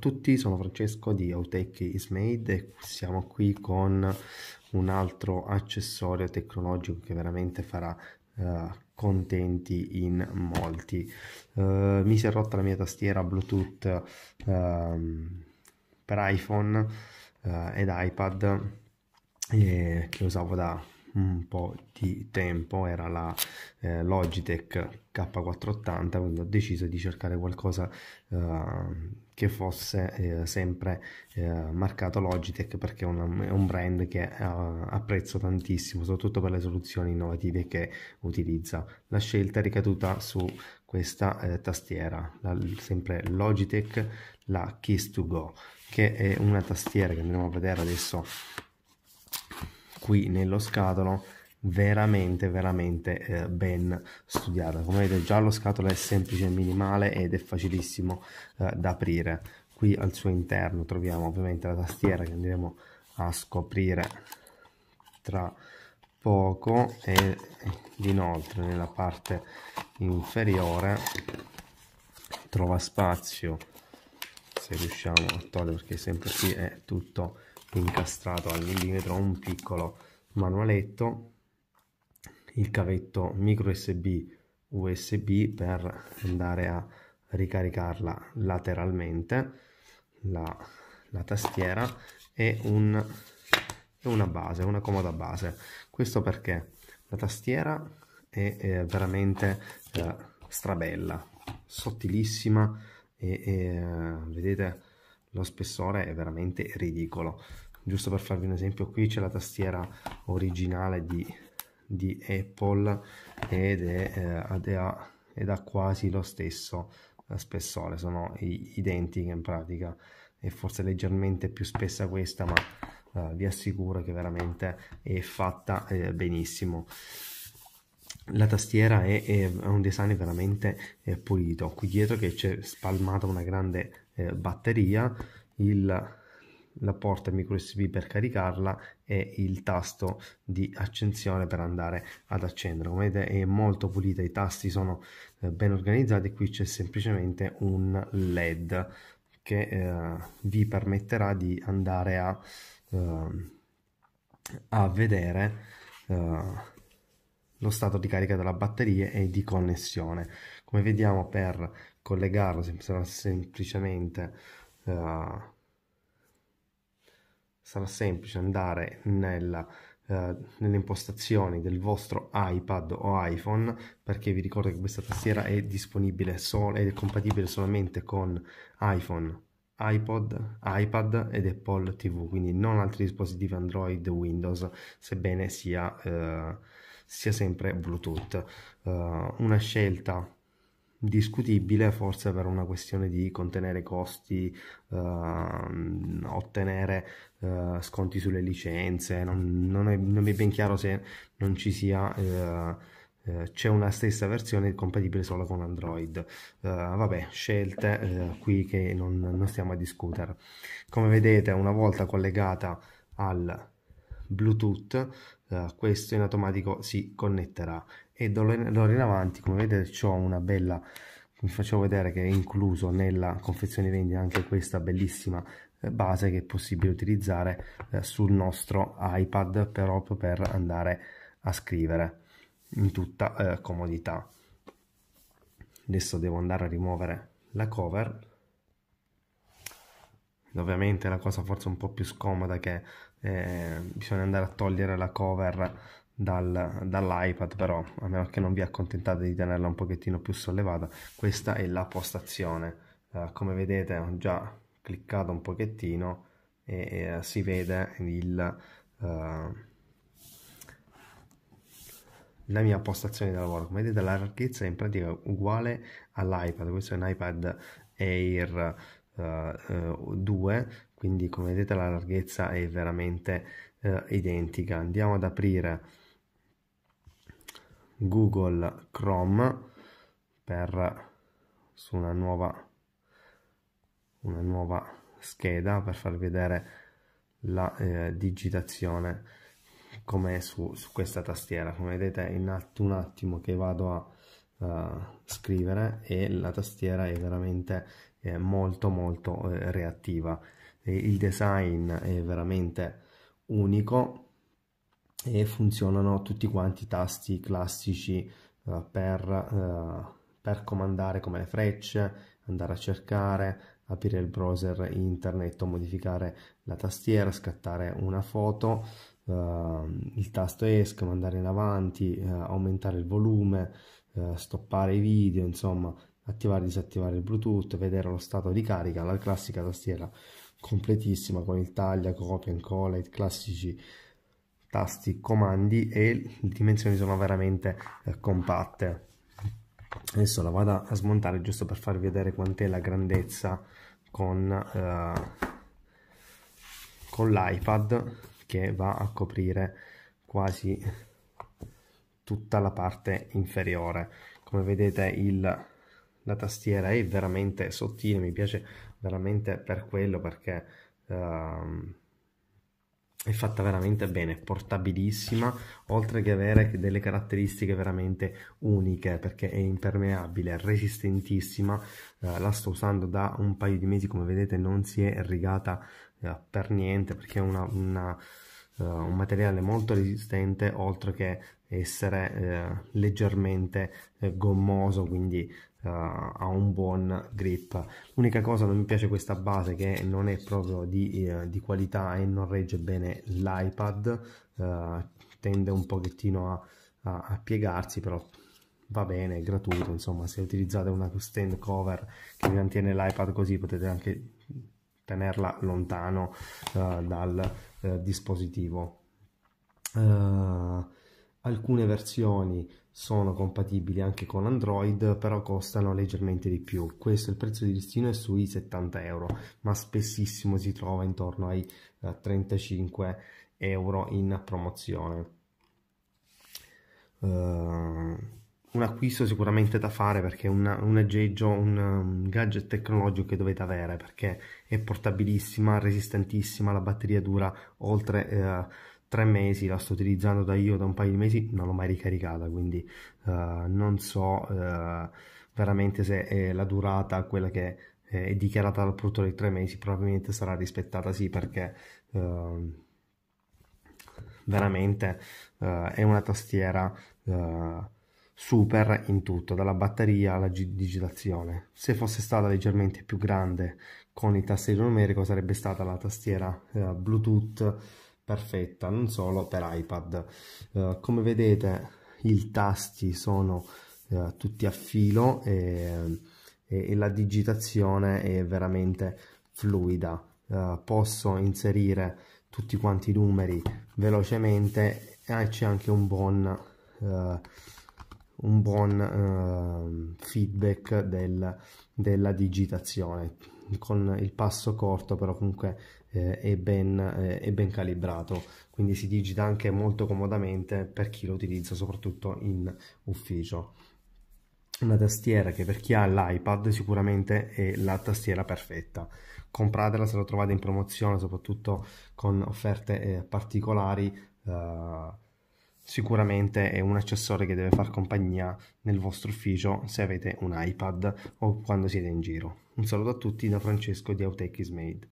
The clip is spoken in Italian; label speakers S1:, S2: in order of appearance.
S1: tutti, sono Francesco di Outech is Made e siamo qui con un altro accessorio tecnologico che veramente farà uh, contenti in molti. Uh, mi si è rotta la mia tastiera Bluetooth uh, per iPhone eh, ed iPad che usavo da un po' di tempo, era la eh, Logitech K480, quindi ho deciso di cercare qualcosa eh, che fosse eh, sempre eh, marcato Logitech perché è un, è un brand che eh, apprezzo tantissimo, soprattutto per le soluzioni innovative che utilizza. La scelta è ricaduta su questa eh, tastiera, la, sempre Logitech, la Keys 2 Go, che è una tastiera che andremo a vedere adesso qui nello scatolo veramente veramente eh, ben studiata come vedete già lo scatolo è semplice e minimale ed è facilissimo eh, da aprire qui al suo interno troviamo ovviamente la tastiera che andremo a scoprire tra poco e inoltre nella parte inferiore trova spazio se riusciamo a togliere perché sempre qui è tutto incastrato al millimetro un piccolo manualetto, il cavetto micro USB USB per andare a ricaricarla lateralmente la, la tastiera e un, una base, una comoda base. Questo perché la tastiera è, è veramente eh, strabella, sottilissima e, e vedete lo spessore è veramente ridicolo giusto per farvi un esempio qui c'è la tastiera originale di, di Apple ed è, eh, ha, ed ha quasi lo stesso eh, spessore sono identiche in pratica e forse leggermente più spessa questa ma eh, vi assicuro che veramente è fatta eh, benissimo la tastiera è, è, un design veramente eh, pulito qui dietro che c'è spalmata una grande eh, batteria, il, la porta micro USB per caricarla e il tasto di accensione per andare ad accendere. Come vedete è molto pulita, i tasti sono eh, ben organizzati, qui c'è semplicemente un LED che eh, vi permetterà di andare a, ehm, a vedere eh, lo stato di carica della batteria e di connessione. Come vediamo per collegarlo sarà semplicemente uh, sarà semplice andare nella, eh, nelle impostazioni del vostro iPad o iPhone perché vi ricordo che questa tastiera è disponibile ed è compatibile solamente con iPhone iPod, iPad ed Apple TV, quindi non altri dispositivi Android Windows, sebbene sia uh, sia sempre Bluetooth. Uh, una scelta discutibile forse per una questione di contenere costi, uh, ottenere uh, sconti sulle licenze, non, non, è, non, mi è ben chiaro se non ci sia... c'è una stessa versione compatibile solo con Android. vabbè, scelte qui che non, non stiamo a discutere. Come vedete, una volta collegata al Bluetooth, eh, questo in automatico si connetterà e d'ora in avanti, come vedete, ho una bella vi faccio vedere che è incluso nella confezione vendi anche questa bellissima eh, base che è possibile utilizzare eh, sul nostro iPad proprio per andare a scrivere in tutta eh, comodità. Adesso devo andare a rimuovere la cover Ovviamente la cosa forse un po' più scomoda che eh, bisogna andare a togliere la cover dal, dall'iPad, però a meno che non vi accontentate di tenerla un pochettino più sollevata, questa è la postazione. Eh, come vedete ho già cliccato un pochettino e, e eh, si vede il, eh, la mia postazione di lavoro. Come vedete la larghezza è in pratica uguale all'iPad, questo è un iPad Air 2 eh, eh, quindi come vedete la larghezza è veramente eh, identica andiamo ad aprire google chrome per su una nuova una nuova scheda per far vedere la eh, digitazione come su, su, questa tastiera come vedete in atto un attimo che vado a uh, scrivere e la tastiera è veramente eh, molto molto eh, reattiva. E il design è veramente unico e funzionano tutti quanti i tasti classici eh, per, eh, per comandare come le frecce, andare a cercare, aprire il browser internet o modificare la tastiera, scattare una foto, Uh, il tasto ESC, mandare in avanti, uh, aumentare il volume, uh, stoppare i video, insomma attivare e disattivare il Bluetooth, vedere lo stato di carica, la classica tastiera completissima con il taglia, copia, incolla, i classici tasti, comandi e le dimensioni sono veramente eh, compatte. Adesso la vado a smontare giusto per farvi vedere quant'è la grandezza con, eh, con l'iPad che va a coprire quasi tutta la parte inferiore. Come vedete il la tastiera è veramente sottile, mi piace veramente per quello perché uh, è fatta veramente bene, portabilissima, oltre che avere delle caratteristiche veramente uniche perché è impermeabile, resistentissima, uh, la sto usando da un paio di mesi, come vedete non si è rigata uh, per niente perché è una, una eh, un materiale molto resistente oltre che essere eh, leggermente eh, gommoso quindi eh, ha un buon grip l'unica cosa non mi piace questa base che non è proprio di, di qualità e non regge bene l'iPad tende un pochettino a, a, a piegarsi però va bene, è gratuito, insomma, se utilizzate una stand cover che mantiene l'iPad così potete anche tenerla lontano uh, dal uh, dispositivo. Uh, alcune versioni sono compatibili anche con Android, però costano leggermente di più. Questo il prezzo di listino è sui 70 euro, ma spessissimo si trova intorno ai 35 euro in promozione un acquisto sicuramente da fare perché è un aggeggio, un, um, gadget tecnologico che dovete avere perché è portabilissima, resistentissima, la batteria dura oltre eh, tre mesi, la sto utilizzando da io da un paio di mesi, non l'ho mai ricaricata quindi eh, non so eh, veramente se è la durata quella che è dichiarata dal produttore di tre mesi probabilmente sarà rispettata sì perché ehm, veramente eh, è una tastiera eh, super in tutto, dalla batteria alla digitazione. Se fosse stata leggermente più grande con il tastiere numerico sarebbe stata la tastiera eh, Bluetooth perfetta, non solo per iPad. Eh, come vedete i tasti sono eh, tutti a filo e, e, e, la digitazione è veramente fluida. Eh, posso inserire tutti quanti i numeri velocemente ah, e c'è anche un buon eh, un buon uh, feedback del, della digitazione con il passo corto però comunque eh, è, ben, eh, è, ben, calibrato quindi si digita anche molto comodamente per chi lo utilizza soprattutto in ufficio una tastiera che per chi ha l'iPad sicuramente è la tastiera perfetta compratela se la trovate in promozione soprattutto con offerte eh, particolari eh, sicuramente è un accessorio che deve far compagnia nel vostro ufficio se avete un iPad o quando siete in giro. Un saluto a tutti da Francesco di Autech is Made.